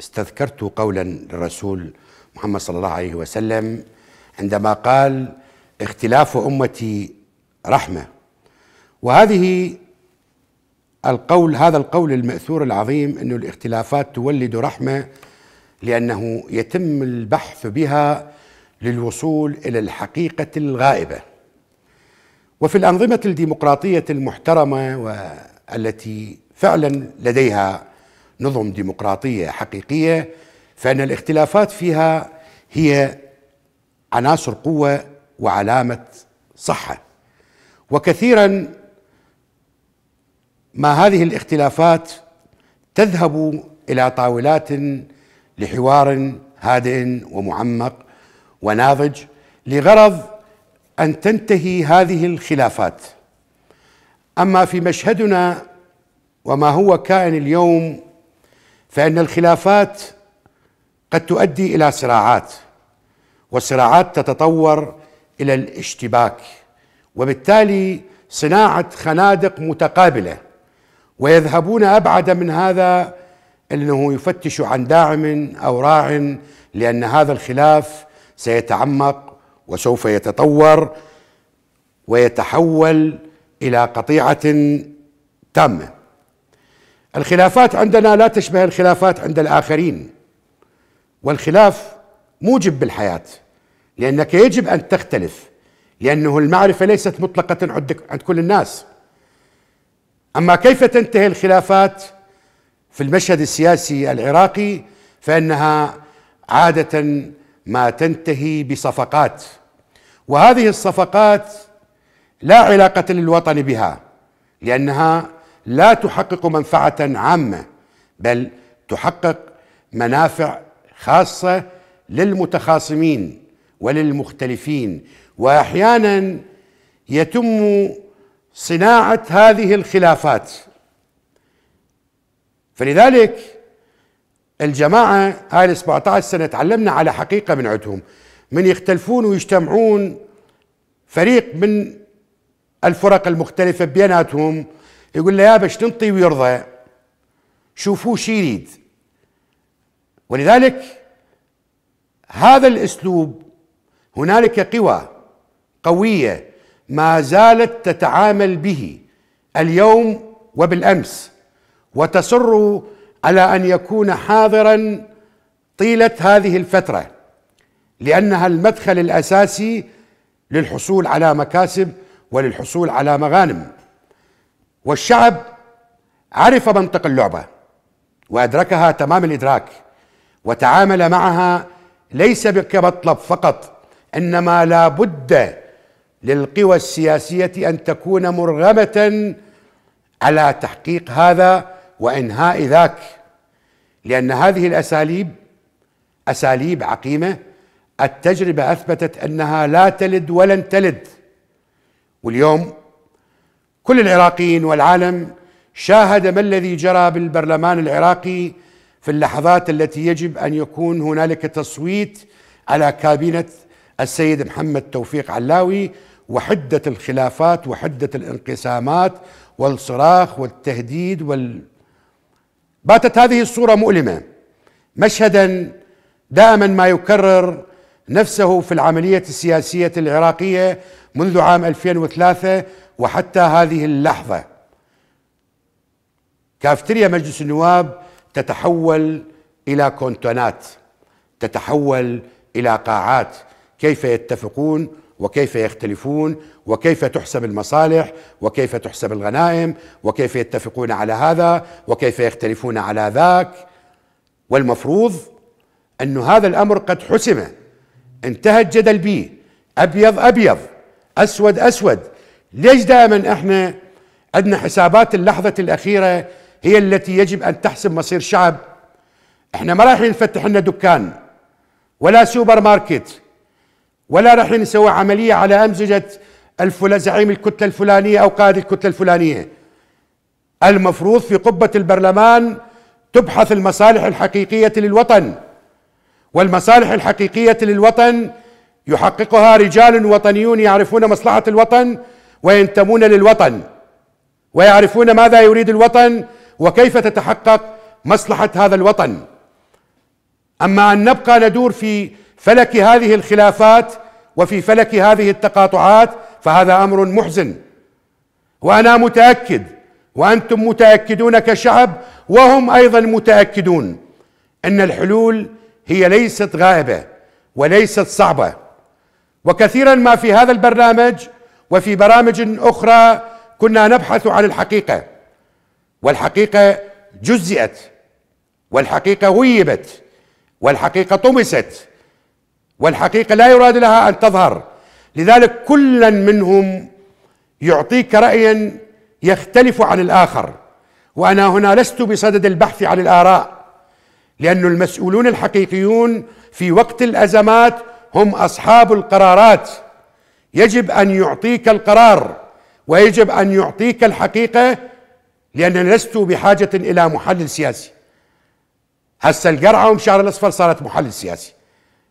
استذكرت قولا للرسول محمد صلى الله عليه وسلم عندما قال اختلاف امتي رحمه وهذه القول هذا القول الماثور العظيم انه الاختلافات تولد رحمه لانه يتم البحث بها للوصول الى الحقيقه الغائبه وفي الانظمه الديمقراطيه المحترمه والتي فعلا لديها نظم ديمقراطيه حقيقيه فان الاختلافات فيها هي عناصر قوه وعلامه صحه وكثيرا ما هذه الاختلافات تذهب الى طاولات لحوار هادئ ومعمق وناضج لغرض ان تنتهي هذه الخلافات اما في مشهدنا وما هو كائن اليوم فان الخلافات قد تؤدي الى صراعات والصراعات تتطور الى الاشتباك وبالتالي صناعه خنادق متقابله ويذهبون ابعد من هذا انه يفتش عن داعم او راع لان هذا الخلاف سيتعمق وسوف يتطور ويتحول الى قطيعه تامه الخلافات عندنا لا تشبه الخلافات عند الآخرين والخلاف موجب بالحياة لأنك يجب أن تختلف لأنه المعرفة ليست مطلقة عند كل الناس أما كيف تنتهي الخلافات في المشهد السياسي العراقي فإنها عادة ما تنتهي بصفقات وهذه الصفقات لا علاقة للوطن بها لأنها لا تحقق منفعه عامه بل تحقق منافع خاصه للمتخاصمين وللمختلفين واحيانا يتم صناعه هذه الخلافات فلذلك الجماعه هاي ال 17 سنه تعلمنا على حقيقه من عندهم من يختلفون ويجتمعون فريق من الفرق المختلفه بيناتهم يقول له يا باش تنطي ويرضى شوفوا شي يريد ولذلك هذا الاسلوب هنالك قوى قويه ما زالت تتعامل به اليوم وبالامس وتصر على ان يكون حاضرا طيله هذه الفتره لانها المدخل الاساسي للحصول على مكاسب وللحصول على مغانم والشعب عرف منطق اللعبه وادركها تمام الادراك وتعامل معها ليس كمطلب فقط انما لا بد للقوى السياسيه ان تكون مرغمه على تحقيق هذا وانهاء ذاك لان هذه الاساليب اساليب عقيمه التجربه اثبتت انها لا تلد ولن تلد واليوم كل العراقيين والعالم شاهد ما الذي جرى بالبرلمان العراقي في اللحظات التي يجب ان يكون هنالك تصويت على كابينه السيد محمد توفيق علاوي وحده الخلافات وحده الانقسامات والصراخ والتهديد وال باتت هذه الصوره مؤلمه مشهدا دائما ما يكرر نفسه في العمليه السياسيه العراقيه منذ عام 2003 وحتى هذه اللحظة كافتريا مجلس النواب تتحول إلى كونتونات تتحول إلى قاعات كيف يتفقون وكيف يختلفون وكيف تحسب المصالح وكيف تحسب الغنائم وكيف يتفقون على هذا وكيف يختلفون على ذاك والمفروض أن هذا الأمر قد حسم انتهى الجدل به أبيض أبيض أسود أسود ليش دائما احنا عندنا حسابات اللحظة الأخيرة هي التي يجب أن تحسب مصير شعب احنا ما رايحين نفتح لنا دكان ولا سوبر ماركت ولا رايحين نسوي عملية على أمزجة الفل... زعيم الكتلة الفلانية أو قائد الكتلة الفلانية المفروض في قبة البرلمان تبحث المصالح الحقيقية للوطن والمصالح الحقيقية للوطن يحققها رجال وطنيون يعرفون مصلحة الوطن وينتمون للوطن ويعرفون ماذا يريد الوطن وكيف تتحقق مصلحة هذا الوطن أما أن نبقى ندور في فلك هذه الخلافات وفي فلك هذه التقاطعات فهذا أمر محزن وأنا متأكد وأنتم متأكدون كشعب وهم أيضا متأكدون أن الحلول هي ليست غائبة وليست صعبة وكثيرا ما في هذا البرنامج وفي برامج اخرى كنا نبحث عن الحقيقه والحقيقه جزئت والحقيقه غيبت والحقيقه طمست والحقيقه لا يراد لها ان تظهر لذلك كلا منهم يعطيك رايا يختلف عن الاخر وانا هنا لست بصدد البحث عن الاراء لان المسؤولون الحقيقيون في وقت الازمات هم اصحاب القرارات يجب ان يعطيك القرار ويجب ان يعطيك الحقيقه لان لست بحاجه الى محلل سياسي هسه القرعه ومشعر الاصفر صارت محلل سياسي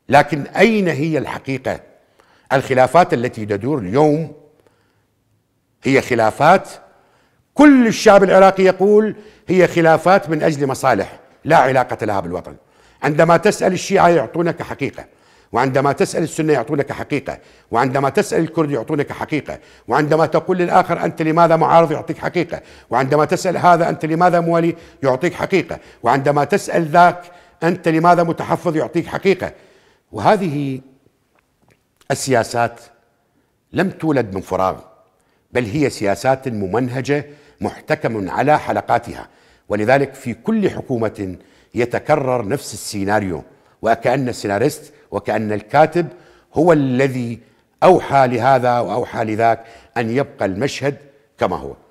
لكن اين هي الحقيقه الخلافات التي تدور اليوم هي خلافات كل الشعب العراقي يقول هي خلافات من اجل مصالح لا علاقه لها بالوطن عندما تسال الشيعه يعطونك حقيقه وعندما تسأل السنة يعطونك حقيقة وعندما تسأل الكرد يعطونك حقيقة وعندما تقول للآخر أنت لماذا معارض يعطيك حقيقة وعندما تسأل هذا أنت لماذا موالي يعطيك حقيقة وعندما تسأل ذاك أنت لماذا متحفظ يعطيك حقيقة وهذه السياسات لم تولد من فراغ بل هي سياسات ممنهجة محتكم على حلقاتها ولذلك في كل حكومة يتكرر نفس السيناريو وكأن السيناريست وكأن الكاتب هو الذي أوحى لهذا وأوحى لذاك أن يبقى المشهد كما هو